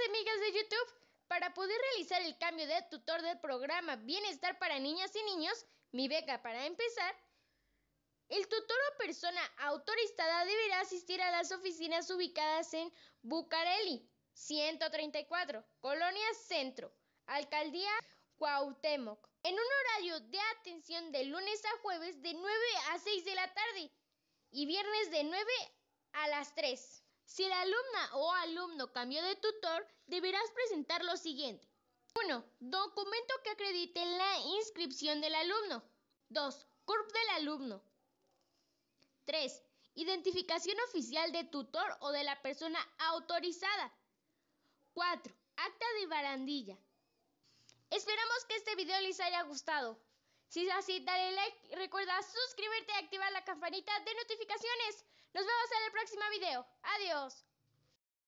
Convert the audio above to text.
amigos, amigas de YouTube, para poder realizar el cambio de tutor del programa Bienestar para Niñas y Niños, mi beca para empezar, el tutor o persona autorizada deberá asistir a las oficinas ubicadas en Bucareli, 134, Colonia Centro, Alcaldía Cuauhtémoc, en un horario de atención de lunes a jueves de 9 a 6 de la tarde y viernes de 9 a las 3. Si la alumna o alumno cambió de tutor, deberás presentar lo siguiente. 1. Documento que acredite la inscripción del alumno. 2. CURP del alumno. 3. Identificación oficial de tutor o de la persona autorizada. 4. Acta de barandilla. Esperamos que este video les haya gustado. Si es así, dale like y recuerda suscribirte y activar la campanita de notificaciones próximo video. Adiós.